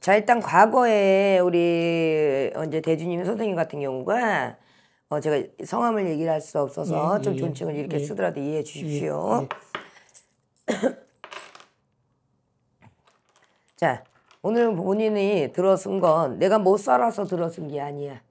자 일단 과거에 우리 언제 대주님 선생님 같은 경우가 어 제가 성함을 얘기를 할 수 없어서 예, 좀 예, 예, 존칭을 이렇게 예. 쓰더라도 이해해 주십시오. 예, 예. 자 오늘 본인이 들어쓴 건 내가 못 살아서 들어쓴 게 아니야.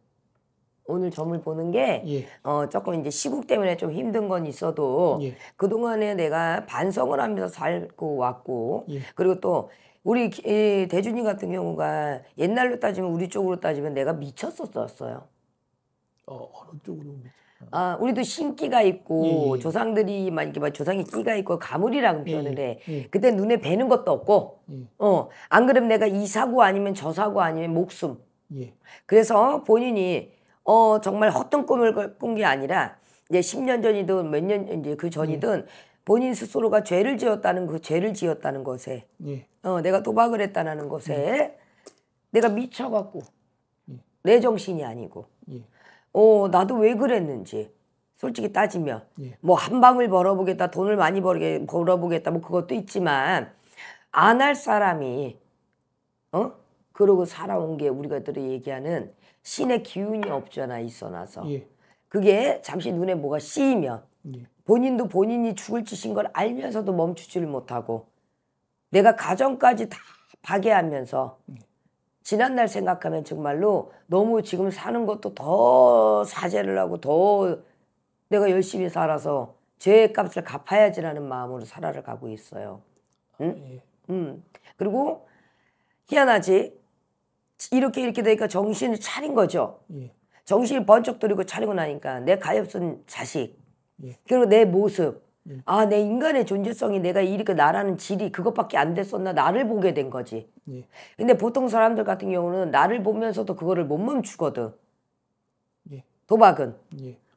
오늘 점을 보는 게 예. 어, 조금 이제 시국 때문에 좀 힘든 건 있어도 예. 그동안에 내가 반성을 하면서 살고 왔고 예. 그리고 또 우리 대준이 같은 경우가 옛날로 따지면 우리 쪽으로 따지면 내가 미쳤었어요. 어, 어느 쪽으로 아, 우리도 신기가 있고 예, 예. 예. 조상들이 막 이렇게 막조상이 끼가 있고 가물이라고 예, 예, 표현을 해. 예, 그때 눈에 뵈는 것도 없고, 어, 안 그러면 내가 이 사고 아니면 저 사고 아니면 목숨. 그래서 본인이 어 정말 헛된 꿈을 꾼 게 아니라 이제 10년 전이든 몇 년 이제 그 전이든 본인 스스로가 죄를 지었다는 그 죄를 지었다는 것에 예. 어, 내가 도박을 했다는 것에 예. 내가 미쳐갖고 예. 내 정신이 아니고 예. 어, 나도 왜 그랬는지 솔직히 따지면 예. 뭐한 방을 벌어보겠다 돈을 많이 벌게, 벌어보겠다 뭐 그것도 있지만 안 할 사람이 어? 그러고 살아온 게 우리가 들이 얘기하는 신의 기운이 없잖아 있어나서 예. 그게 잠시 눈에 뭐가 씌이면 본인도 본인이 죽을 짓인 걸 알면서도 멈추지를 못하고 내가 가정까지 다 파괴하면서 지난날 생각하면 정말로 너무 지금 사는 것도 더 사죄를 하고 더 내가 열심히 살아서 죄의 값을 갚아야지라는 마음으로 살아를 가고 있어요. 응? 응. 예. 음. 그리고 희한하지 이렇게 이렇게 되니까 정신을 차린 거죠. 예. 정신을 번쩍 들이고 차리고 나니까 내 가엾은 자식 예. 그리고 내 모습, 예. 아내 인간의 존재성이 내가 이렇게 나라는 질이 그것밖에 안 됐었나 나를 보게 된 거지. 예. 근데 보통 사람들 같은 경우는 나를 보면서도 그거를 못 멈추거든. 예. 도박은.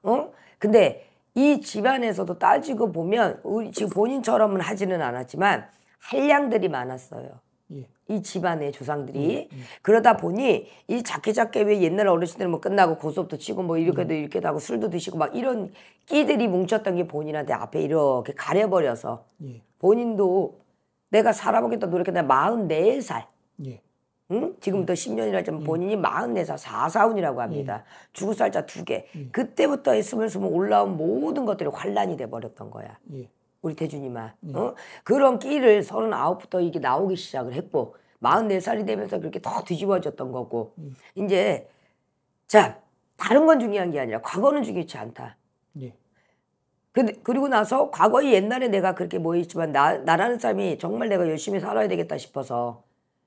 어? 근데 이 집안에서도 따지고 보면 우리 지금 본인처럼은 하지는 않았지만 한량들이 많았어요. 예. 이 집안의 조상들이 예. 그러다 보니 이 작게 작게 왜 옛날 어르신들은 뭐 끝나고 고수업도 치고 뭐 이렇게도 음. 이렇게도 하고 술도 드시고 막 이런 끼들이 뭉쳤던 게 본인한테 앞에 이렇게 가려버려서 예. 본인도 내가 살아보겠다 노력했는데 44살 예. 응? 지금부터 예. 10년이라 좀 본인이 44살 사사운이라고 합니다. 예. 죽을 살자 두 개. 예. 그때부터 스물스물 올라온 모든 것들이 환란이 돼 버렸던 거야. 우리 대준이만. 예. 음. 어? 그런 끼를 서른아홉부터 이게 나오기 시작을 했고 마흔네 살이 되면서 그렇게 더 뒤집어졌던 거고 예. 이제 자 다른 건 중요한 게 아니라 과거는 중요치 않다. 예. 그, 그리고 나서 과거의 옛날에 내가 그렇게 뭐 했지만 나, 나라는 사람이 정말 내가 열심히 살아야 되겠다 싶어서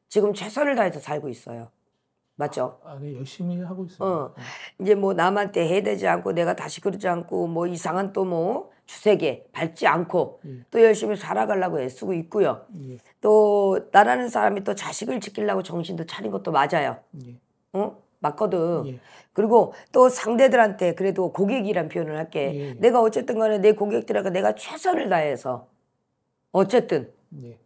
지금 최선을 다해서 살고 있어요. 맞죠? 아, 네, 열심히 하고 있어요. 어. 이제 뭐 남한테 해대지 않고 내가 다시 그러지 않고 뭐 이상한 또 뭐 주색에 밟지 않고 예. 또 열심히 살아가려고 애쓰고 있고요. 예. 또 나라는 사람이 또 자식을 지키려고 정신도 차린 것도 맞아요. 예. 어? 맞거든. 예. 그리고 또 상대들한테 그래도 고객이란 표현을 할게. 예, 예. 내가 어쨌든 간에 내 고객들하고 내가 최선을 다해서 어쨌든 예.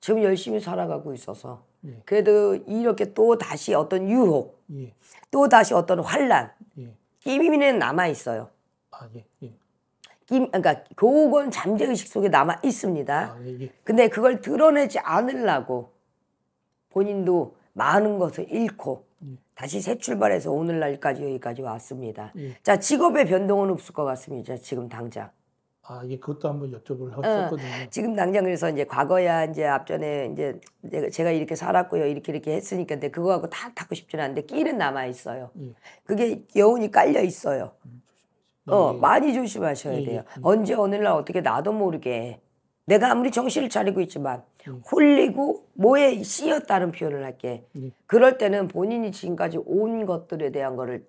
지금 열심히 살아가고 있어서 예. 그래도 이렇게 또 다시 어떤 유혹, 예. 또 다시 어떤 환란, 예. 끼미는 남아 있어요. 아, 예, 예. 그러니까 그건 잠재 의식 속에 남아 있습니다. 아, 예, 예, 근데 그걸 드러내지 않으려고 본인도 많은 것을 잃고 예. 다시 새 출발해서 오늘날까지 여기까지 왔습니다. 자 직업의 변동은 없을 것 같습니다. 지금 당장. 아, 이게 그것도 한번 여쭤볼 어, 했었거든요. 어, 지금 당장 그래서 이제 과거야 이제 앞전에 이제 제가 이렇게 살았고요, 이렇게 이렇게 했으니까, 근데 그거하고 다 닦고 싶지는 않은데 끼는 남아 있어요. 예. 그게 여운이 깔려 있어요. 음, 어, 예, 예. 많이 조심하셔야 예, 돼요. 언제 어느 날 어떻게 나도 모르게 내가 아무리 정신을 차리고 있지만 홀리고 뭐에 씌었다는 표현을 할게. 그럴 때는 본인이 지금까지 온 것들에 대한 거를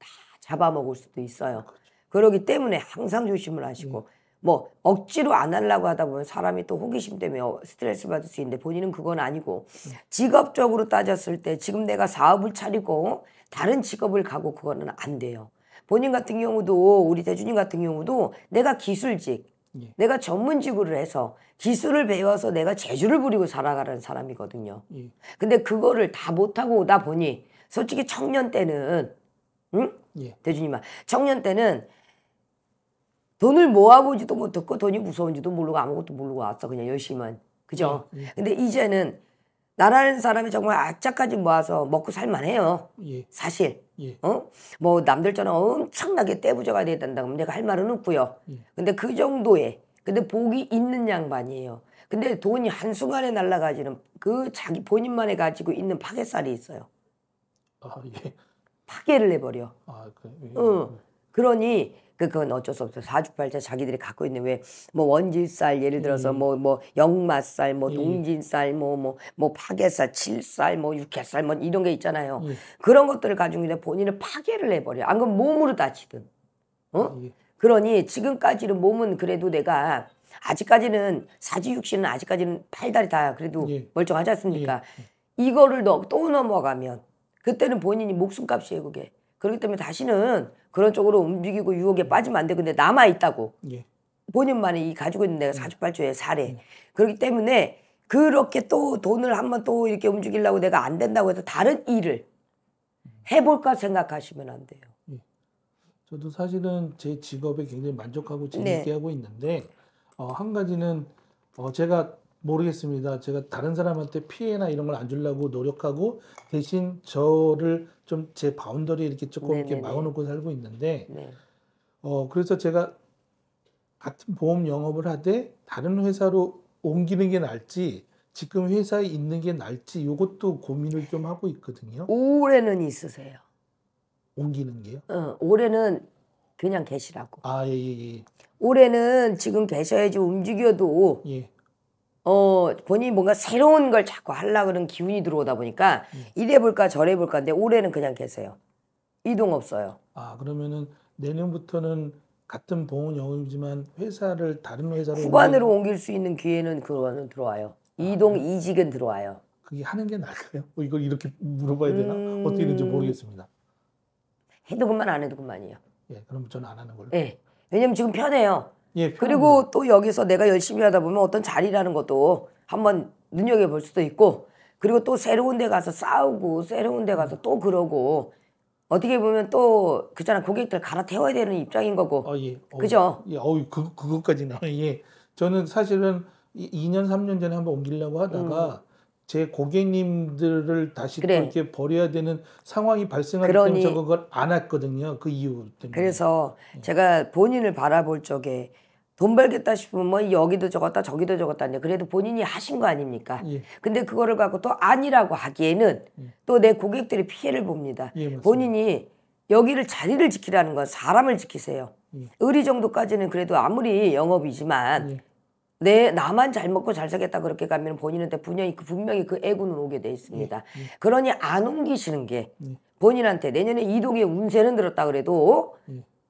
다 잡아먹을 수도 있어요. 그렇죠. 그러기 때문에 항상 조심을 하시고 뭐 억지로 안 하려고 하다 보면 사람이 또 호기심 때문에 어, 스트레스 받을 수 있는데 본인은 그건 아니고 직업적으로 따졌을 때 지금 내가 사업을 차리고 다른 직업을 가고 그거는 안 돼요. 본인 같은 경우도 우리 대준님 같은 경우도 내가 기술직 예. 내가 전문직으로 해서 기술을 배워서 내가 재주를 부리고 살아가는 사람이거든요. 예. 근데 그거를 다 못하고 오다 보니 솔직히 청년 때는 응? 예. 대준님아 청년 때는 돈을 모아보지도 못했고 돈이 무서운지도 모르고 아무것도 모르고 왔어 그냥 열심히만 그죠? 예, 예. 근데 이제는 나라는 사람이 정말 아짝까지 모아서 먹고 살만해요. 예. 사실. 예. 어? 뭐 남들처럼 엄청나게 떼부자가 돼야 된다 그 내가 할 말은 없고요. 예. 근데 그 정도에 근데 복이 있는 양반이에요. 근데 돈이 한순간에 날아가지는 그 자기 본인만의 가지고 있는 파괴살이 있어요. 아, 예. 파괴를 해버려. 아, 그, 예. 응. 그러니 그건 어쩔 수 없어요. 사주팔자 자기들이 갖고 있는 왜 뭐 원질살 예를 들어서 뭐뭐 음. 뭐, 뭐 역마살, 뭐 음. 동진살, 뭐뭐뭐 뭐, 뭐 파괴살 칠살, 뭐 육회살 뭐 이런 게 있잖아요. 음. 그런 것들을 가지고 그 본인은 파괴를 해버려. 안 그럼 몸으로 다치든. 어? 예, 예. 그러니 지금까지는 몸은 그래도 내가 아직까지는 사지육신은 아직까지는 팔다리 다 그래도 예. 멀쩡하지 않습니까? 예. 예. 이거를 너, 또 넘어가면 그때는 본인이 목숨값이에요 그게. 그렇기 때문에 다시는 그런 쪽으로 움직이고 유혹에 빠지면 안 돼. 근데 남아 있다고. 예. 본인만이 이 가지고 있는 내가 48조의 사례. 음. 그렇기 때문에 그렇게 또 돈을 한번 또 이렇게 움직이려고 내가 안 된다고 해서 다른 일을 해볼까 생각하시면 안 돼요. 예. 저도 사실은 제 직업에 굉장히 만족하고 네. 재밌게 네. 하고 있는데 어, 한 가지는 어, 제가 모르겠습니다. 제가 다른 사람한테 피해나 이런 걸 안 주려고 노력하고 대신 저를 좀 제 바운더리 이렇게 조금 네네네. 이렇게 막아놓고 살고 있는데 네. 어 그래서 제가 같은 보험 영업을 하되 다른 회사로 옮기는 게날지 지금 회사에 있는 게날지 이것도 고민을 좀 하고 있거든요. 올해는 있으세요? 옮기는 게요? 어, 올해는 그냥 계시라고. 아, 예, 예, 예. 올해는 지금 계셔야지 움직여도 예. 어, 본인이 뭔가 새로운 걸 자꾸 하려고 그런 기운이 들어오다 보니까 음. 이래 볼까 저래 볼까 근데 올해는 그냥 계세요. 이동 없어요. 아, 그러면은 내년부터는 같은 보험 영업이지만 회사를 다른 회사로 후반으로 옮길, 옮길 수 있는 기회는 그거는 들어와요. 아, 이동 네. 이직은 들어와요. 그게 하는 게 나을까요? 뭐 이걸 이렇게 물어봐야 되나? 음... 어떻게 되는지 모르겠습니다. 해도 그만 안 해도 그만이에요. 예, 그럼 저는 안 하는 걸로. 예. 왜냐면 지금 편해요. 예, 그리고 또 여기서 내가 열심히 하다 보면 어떤 자리라는 것도 한번 눈여겨볼 수도 있고 그리고 또 새로운 데 가서 싸우고 새로운 데 가서 또 그러고 어떻게 보면 또 그잖아 고객들 갈아태워야 되는 입장인 거고 어, 예. 어 그죠? 예, 어우 그, 그것까지 나 예. 저는 사실은 2년 3년 전에 한번 옮기려고 하다가 음. 제 고객님들을 다시 그래. 또 이렇게 버려야 되는 상황이 발생하기 때문에 저걸 안 했거든요. 그 이유 때문에. 그래서 예. 제가 본인을 바라볼 적에 돈 벌겠다 싶으면 뭐 여기도 적었다 저기도 적었다니 그래도 본인이 하신 거 아닙니까? 예. 근데 그거를 갖고 또 아니라고 하기에는 예. 또내 고객들이 피해를 봅니다. 예, 본인이 여기를 자리를 지키라는 건 사람을 지키세요. 예. 의리 정도까지는 그래도 아무리 영업이지만 예. 내 나만 잘 먹고 잘 살겠다 그렇게 가면 본인한테 분명히 그 분명히 그 애군은 오게 돼 있습니다. 예, 그러니 안 옮기시는 게 본인한테 내년에 이동의 운세는 들었다 그래도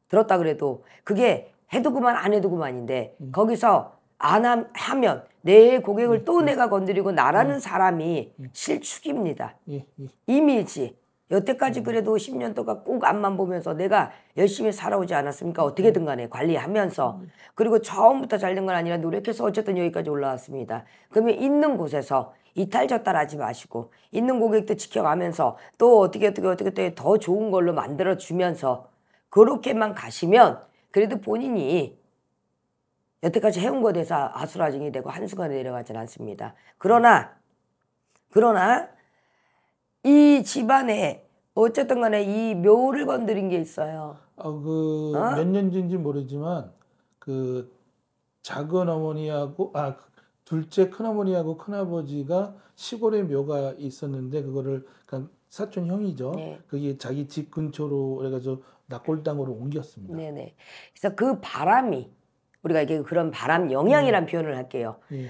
들었다 그래도 그게 해도 그만 안 해도 그만인데 음. 거기서 안 함, 하면 내 고객을 음. 또 내가 건드리고 나라는 음. 사람이 음. 실축입니다. 예, 예. 이미지. 여태까지 음. 그래도 10년 동안 꼭 앞만 보면서 내가 열심히 살아오지 않았습니까? 어떻게든 간에 관리하면서. 그리고 처음부터 잘 된 건 아니라 노력해서 어쨌든 여기까지 올라왔습니다. 그러면 있는 곳에서 이탈저탈 하지 마시고 있는 고객도 지켜가면서 또 어떻게 어떻게 어떻게 더 좋은 걸로 만들어주면서 그렇게만 가시면 그래도 본인이 여태까지 해온 것에 대해서 아수라증이 되고 한순간에 내려가진 않습니다. 그러나 그러나 이 집안에 어쨌든 간에 이 묘를 건드린 게 있어요. 어, 그 몇년 어? 전인지 모르지만 그 작은 어머니하고 아 둘째 큰어머니하고 큰아버지가 시골에 묘가 있었는데 그거를 그러 그러니까 사촌 형이죠. 네. 그게 자기 집 근처로 그래가지고 낙골당으로 옮겼습니다. 네네. 그래서 그 바람이 우리가 이게 그런 바람 영향이란 네. 표현을 할게요. 네.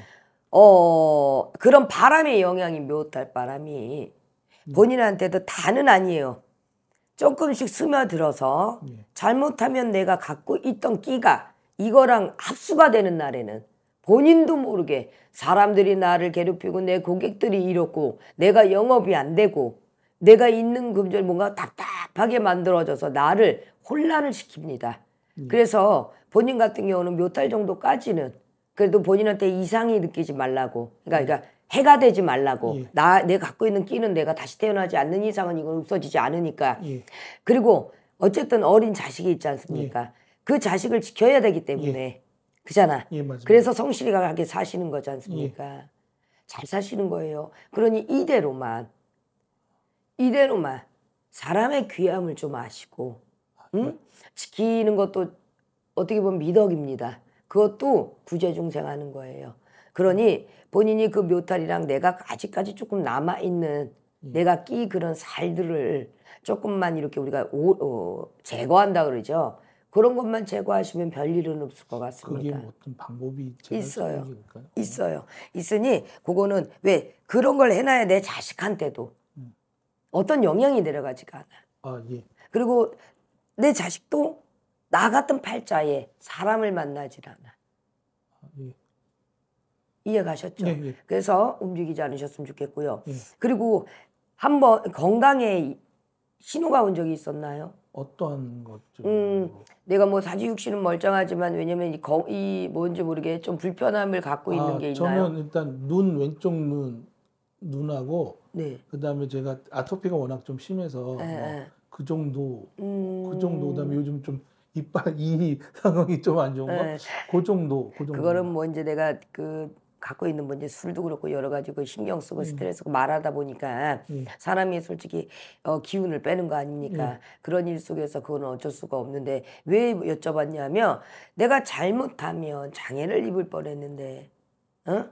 어 그런 바람의 영향이 묘탈 바람이 음. 본인한테도 다는 아니에요. 조금씩 스며들어서 예. 잘못하면 내가 갖고 있던 끼가 이거랑 합수가 되는 날에는 본인도 모르게 사람들이 나를 괴롭히고 내 고객들이 이렇고 내가 영업이 안 되고 내가 있는 금전 뭔가 답답하게 만들어져서 나를 혼란을 시킵니다. 음. 그래서 본인 같은 경우는 몇 달 정도까지는 그래도 본인한테 이상이 느끼지 말라고 그러니까, 그러니까 해가 되지 말라고 예. 나내 갖고 있는 끼는 내가 다시 태어나지 않는 이상은 이건 없어지지 않으니까 예. 그리고 어쨌든 어린 자식이 있지 않습니까 예. 그 자식을 지켜야 되기 때문에 예. 그잖아 예, 그래서 성실히가게 사시는 거지 않습니까 예. 잘 사시는 거예요 그러니 이대로만 이대로만 사람의 귀함을 좀 아시고 아, 응? 네. 지키는 것도 어떻게 보면 미덕입니다. 그것도 구제중생하는 거예요. 그러니 본인이 그 묘탈이랑 내가 아직까지 조금 남아 있는 음. 내가 끼 그런 살들을 조금만 이렇게 우리가 오, 어, 제거한다 그러죠. 그런 것만 제거하시면 별일은 없을 것 같습니다. 그게 뭐 어떤 방법이 있어요. 있어요. 있으니 그거는 왜 그런 걸 해놔야 내 자식한테도 어떤 영향이 내려가지가 않아 아, 예. 그리고 내 자식도 나 같은 팔자에 사람을 만나질 않아. 아, 예. 이해가셨죠? 예, 예. 그래서 움직이지 않으셨으면 좋겠고요. 예. 그리고 한번 건강에 신호가 온 적이 있었나요? 어떤 것 좀? 음, 내가 뭐 사지육신은 멀쩡하지만 왜냐면 이, 거, 이 뭔지 모르게 좀 불편함을 갖고 아, 있는 게 있나요? 저는 일단 눈 왼쪽 눈 눈하고 네. 그다음에 제가 아토피가 워낙 좀 심해서 예, 뭐그 예. 정도 그 음... 그 정도 그다음에 요즘 좀 이빨 이 상황이 좀 안 좋은 거그 예. 정도 그 정도 그거는 뭐 이제 내가 그 갖고 있는 문제 뭐 술도 그렇고 여러 가지 그 신경 쓰고 음. 스트레스 고 말하다 보니까 음. 사람이 솔직히 어, 기운을 빼는 거 아닙니까 음. 그런 일 속에서 그건 어쩔 수가 없는데 왜 여쭤봤냐면 내가 잘못하면 장애를 입을 뻔했는데 어?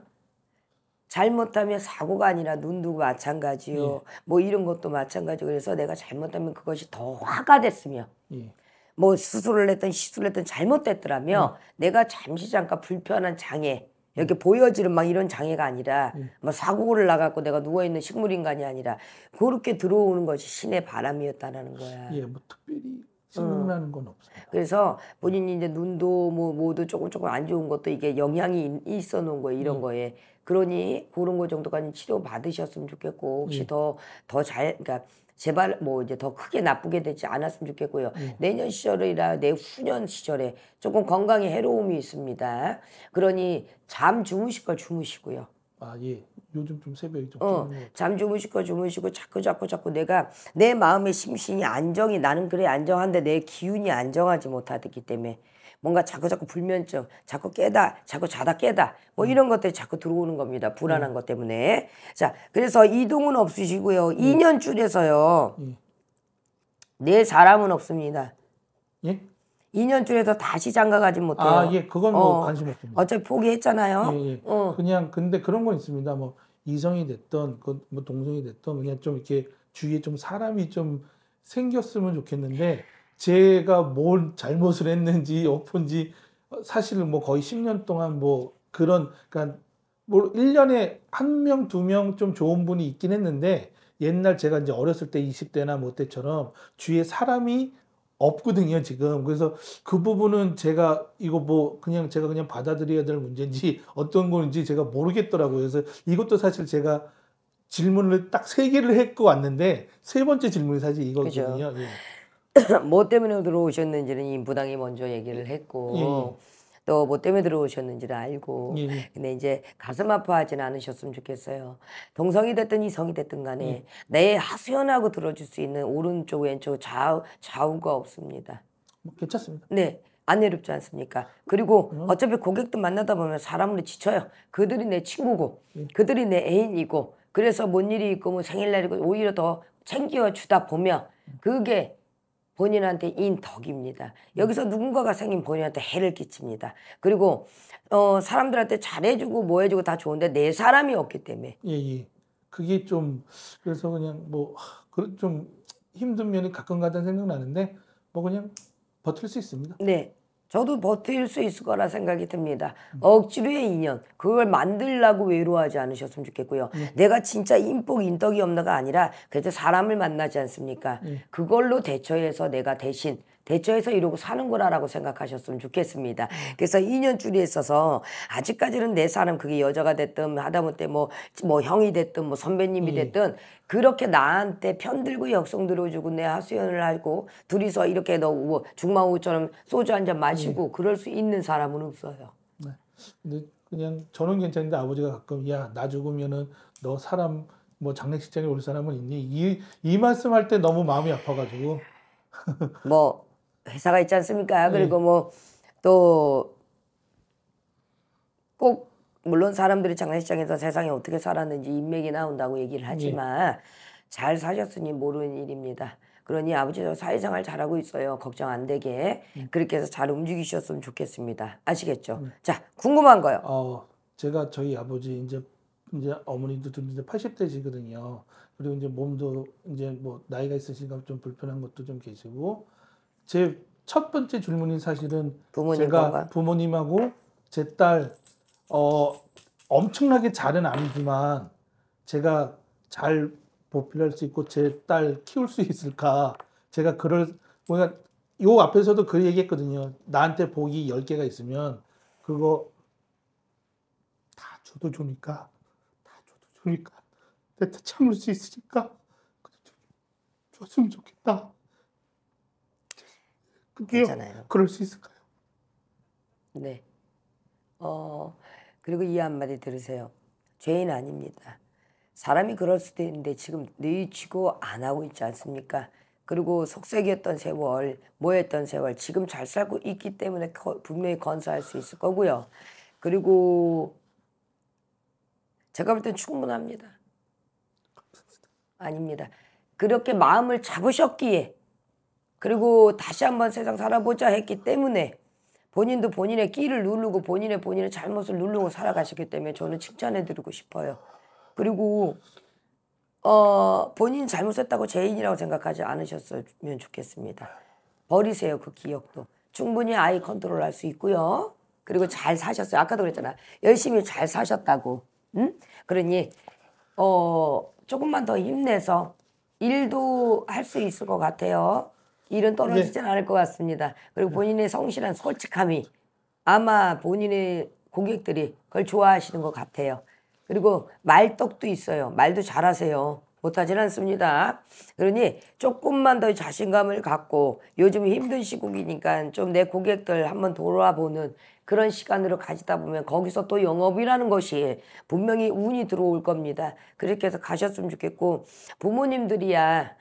잘못하면 사고가 아니라 눈도 마찬가지요. 예. 뭐 이런 것도 마찬가지고 그래서 내가 잘못하면 그것이 더 화가 됐으며 예. 뭐 수술을 했든 시술을 했든 잘못됐더라면 음. 내가 잠시 잠깐 불편한 장애 이렇게 예. 보여지는 막 이런 장애가 아니라 음. 뭐 사고를 나갖고 내가 누워있는 식물인간이 아니라 그렇게 들어오는 것이 신의 바람이었다라는 거야. 예, 뭐 특별히 생각나는 어. 건 없어요. 그래서 본인이 이제 눈도 뭐 모두 조금 조금 안 좋은 것도 이게 영향이 있어 놓은 거예요. 이런 음. 거에. 그러니 그런 거 정도까지 치료 받으셨으면 좋겠고 혹시 더더 예. 잘 그러니까 제발 뭐 이제 더 크게 나쁘게 되지 않았으면 좋겠고요. 예. 내년 시절이라 내후년 시절에 조금 건강에 해로움이 있습니다. 그러니 잠 주무실 걸 주무시고요. 아 예. 요즘 좀 새벽이 좀 어, 잠 주무실 거 주무시고 자꾸 자꾸 자꾸 내가 내 마음의 심신이 안정이 나는 그래 안정한데 내 기운이 안정하지 못하기 때문에 뭔가 자꾸 자꾸 불면증, 자꾸 깨다, 자꾸 자다 깨다, 뭐 음. 이런 것들이 자꾸 들어오는 겁니다. 불안한 음. 것 때문에. 자, 그래서 이동은 없으시고요. 2년 음. 줄에서요. 네 사람은 없습니다. 예? 2년 줄에서 다시 장가 가지 못해요. 아, 예, 그건 뭐 어, 관심 없습니다. 어차피 포기했잖아요. 예, 예. 어. 그냥 근데 그런 건 있습니다. 뭐 이성이 됐던 그 뭐 동성이 됐던 그냥 좀 이렇게 주위에 좀 사람이 좀 생겼으면 좋겠는데 제가 뭘 잘못을 했는지 엎은지 사실 뭐 거의 10년 동안 뭐 그런 그러니까 뭐 1년에 한 명, 두 명 좀 좋은 분이 있긴 했는데 옛날 제가 이제 어렸을 때 20대나 뭐 때처럼 주위에 사람이 없거든요, 지금. 그래서 그 부분은 제가 이거 뭐 그냥 제가 그냥 받아들여야 될 문제인지 어떤 건지 제가 모르겠더라고요. 그래서 이것도 사실 제가 질문을 딱 세 개를 했고 왔는데 세 번째 질문이 사실 이거거든요. 그죠. 예. 뭐 때문에 들어오셨는지는 이부당이 먼저 얘기를 했고 예. 예. 또뭐 때문에 들어오셨는지를 알고 예. 예. 근데 이제 가슴 아파하지는 않으셨으면 좋겠어요 동성이 됐든 이성이 됐든 간에 예. 내 하소연하고 들어줄 수 있는 오른쪽 왼쪽 좌우 좌우가 없습니다 뭐 괜찮습니다 네안 외롭지 않습니까 그리고 음. 어차피 고객도 만나다 보면 사람으로 지쳐요 그들이 내 친구고 예. 그들이 내 애인이고 그래서 뭔 일이 있고 뭐 생일날이고 오히려 더 챙겨주다 보면 그게 본인한테 인 덕입니다. 음. 여기서 누군가가 생긴 본인한테 해를 끼칩니다. 그리고 어, 사람들한테 잘해주고 뭐 해주고 다 좋은데 내 사람이 없기 때문에. 예, 예. 그게 좀 그래서 그냥 뭐 좀 힘든 면이 가끔 가다 생각나는데 뭐 그냥 버틸 수 있습니다. 네. 저도 버틸 수 있을 거라 생각이 듭니다. 억지로의 인연 그걸 만들라고 외로워하지 않으셨으면 좋겠고요. 네. 내가 진짜 인복 인덕이 없나가 아니라 그래도 사람을 만나지 않습니까? 네. 그걸로 대처해서 내가 대신 대처해서 이러고 사는거나라고 생각하셨으면 좋겠습니다. 그래서 2년 줄이 있어서 아직까지는 내 사람 그게 여자가 됐든 하다못해 뭐, 뭐 형이 됐든 뭐 선배님이 예. 됐든 예. 그렇게 나한테 편들고 역성 들어주고 내 하수연을 하고 둘이서 이렇게 너뭐 중마호처럼 소주 한 잔 마시고 예. 그럴 수 있는 사람은 없어요. 네. 근데 그냥 저는 괜찮은데 아버지가 가끔 야 나 죽으면은 너 사람 뭐 장례식장에 올 사람은 있니 이 이 말씀할 때 너무 마음이 아파가지고 뭐 회사가 있지 않습니까? 네. 그리고 뭐 또 꼭 물론 사람들이 장례식장에서 세상에 어떻게 살았는지 인맥이 나온다고 얘기를 네. 하지만 잘 사셨으니 모르는 일입니다. 그러니 아버지 저 사회생활 잘하고 있어요. 걱정 안 되게 네. 그렇게 해서 잘 움직이셨으면 좋겠습니다. 아시겠죠? 자 궁금한 거요. 어, 제가 저희 아버지 이제 이제 어머니도 이제 80대시거든요. 그리고 이제 몸도 이제 뭐 나이가 있으시니까 좀 불편한 것도 좀 계시고 제첫 번째 질문인 사실은 부모님 제가 건가? 부모님하고 제딸 어, 엄청나게 잘은 아니지만 제가 잘 보필할 수 있고 제 딸 키울 수 있을까 제가 그럴 뭔가 요 앞에서도 그 얘기했거든요. 나한테 복이 1개가 있으면 그거 다 줘도 주니까 다 줘도 주니까 내가 참을 수 있으니까 줬으면 좋겠다. 그게요. 잖아요 그럴 수 있을까요? 네. 어, 그리고 이 한마디 들으세요. 죄인 아닙니다. 사람이 그럴 수도 있는데 지금 뉘우치고 안 하고 있지 않습니까? 그리고 속세기였던 세월, 모였던 세월, 지금 잘 살고 있기 때문에 거, 분명히 건사할 수 있을 거고요. 그리고 제가 볼 땐 충분합니다. 아닙니다. 그렇게 마음을 잡으셨기에 그리고 다시 한 번 세상 살아보자 했기 때문에 본인도 본인의 끼를 누르고 본인의 본인의 잘못을 누르고 살아가셨기 때문에 저는 칭찬해드리고 싶어요. 그리고 어 본인 잘못했다고 죄인이라고 생각하지 않으셨으면 좋겠습니다. 버리세요 그 기억도. 충분히 아이 컨트롤할 수 있고요. 그리고 잘 사셨어요. 아까도 그랬잖아. 열심히 잘 사셨다고. 응? 그러니 어 조금만 더 힘내서 일도 할 수 있을 것 같아요. 일은 떨어지진 네. 예. 않을 것 같습니다. 그리고 본인의 성실한 솔직함이 아마 본인의 고객들이 그걸 좋아하시는 것 같아요. 그리고 말떡도 있어요. 말도 잘하세요. 못하진 않습니다. 그러니 조금만 더 자신감을 갖고 요즘 힘든 시국이니까 좀 내 고객들 한번 돌아보는 그런 시간으로 가지다 보면 거기서 또 영업이라는 것이 분명히 운이 들어올 겁니다. 그렇게 해서 가셨으면 좋겠고 부모님들이야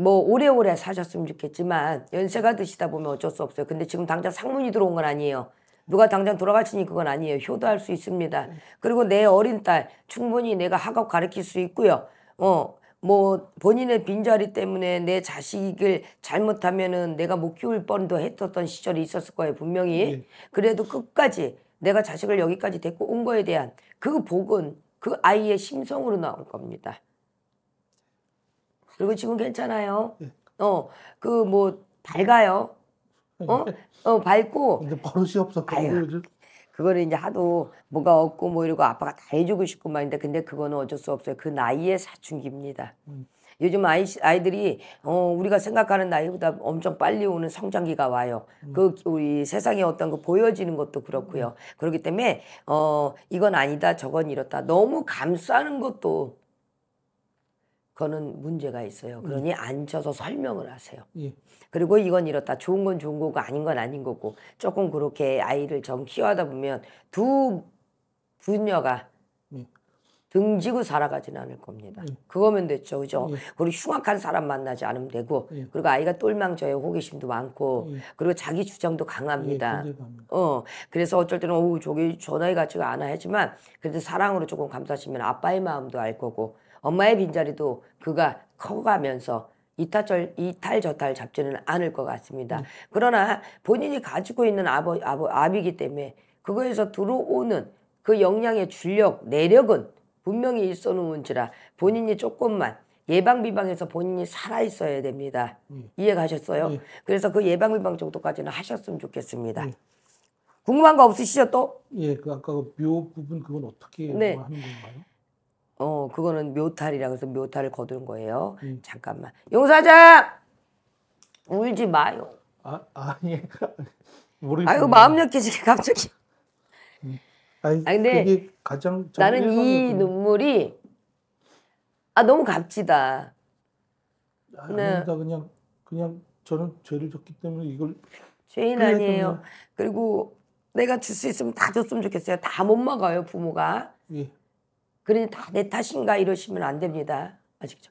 뭐 오래오래 사셨으면 좋겠지만 연세가 드시다 보면 어쩔 수 없어요. 근데 지금 당장 상문이 들어온 건 아니에요. 누가 당장 돌아가시니 그건 아니에요. 효도할 수 있습니다. 그리고 내 어린 딸 충분히 내가 학업 가르칠 수 있고요. 어, 뭐 본인의 빈자리 때문에 내 자식을 잘못하면은 내가 못 키울 뻔도 했었던 시절이 있었을 거예요. 분명히. 예. 그래도 끝까지 내가 자식을 여기까지 데리고 온 거에 대한 그 복은 그 아이의 심성으로 나온 겁니다. 그리고 지금 괜찮아요. 예. 어, 그 뭐 밝아요. 어, 예. 어 밝고. 근데 버릇이 없어. 그거를 이제 하도 뭐가 없고 뭐 이러고 아빠가 다 해주고 싶고 말인데 근데 그거는 어쩔 수 없어요. 그 나이의 사춘기입니다. 음. 요즘 아이, 아이들이 어, 우리가 생각하는 나이보다 엄청 빨리 오는 성장기가 와요. 음. 그 우리 세상에 어떤 거 보여지는 것도 그렇고요. 음. 그렇기 때문에 어, 이건 아니다, 저건 이렇다. 너무 감싸는 것도 그거는 문제가 있어요. 음. 그러니 예. 앉혀서 설명을 하세요. 예. 그리고 이건 이렇다. 좋은 건 좋은 거고 아닌 건 아닌 거고 조금 그렇게 아이를 좀 키워하다 보면 두 분녀가 예. 등지고 살아가진 않을 겁니다. 예. 그거면 됐죠. 그죠? 예. 그리고 흉악한 사람 만나지 않으면 되고 그리고 아이가 똘망져요. 호기심도 많고 그리고 자기 주장도 강합니다. 어. 그래서 어쩔 때는 어 저기 전화해 가지가 않아 하지만 그래도 사랑으로 조금 감싸시면 아빠의 마음도 알 거고 엄마의 빈자리도 그가 커가면서 이탈절, 이탈저탈 잡지는 않을 것 같습니다. 음. 그러나 본인이 가지고 있는 아버, 아버, 압이기 때문에 그거에서 들어오는 그 역량의 주력 내력은 분명히 있어 놓은지라 본인이 조금만 예방 비방에서 본인이 살아 있어야 됩니다. 음. 이해가셨어요? 음. 예. 그래서 그 예방 비방 정도까지는 하셨으면 좋겠습니다. 음. 궁금한 거 없으시죠 또? 예, 그 아까 그 묘 부분 그건 어떻게 네. 뭐 하는 건가요? 어, 그거는 묘탈이라 그래서 묘탈을 거두는 거예요. 음. 잠깐만. 용사장! 울지 마요. 아, 아니. 모르겠어요. 아유, 마음 약해지게 갑자기. 음. 아니, 아니, 근데 가장 나는 이 눈물이 아, 너무 값지다. 아, 네. 아닙니다. 그냥 그냥 저는 죄를 졌기 때문에 이걸 죄인 아니에요. 그리고 내가 줄 수 있으면 다 줬으면 좋겠어요. 다 못 막아요 부모가. 예. 그러니 다 내 탓인가 이러시면 안 됩니다. 아시죠?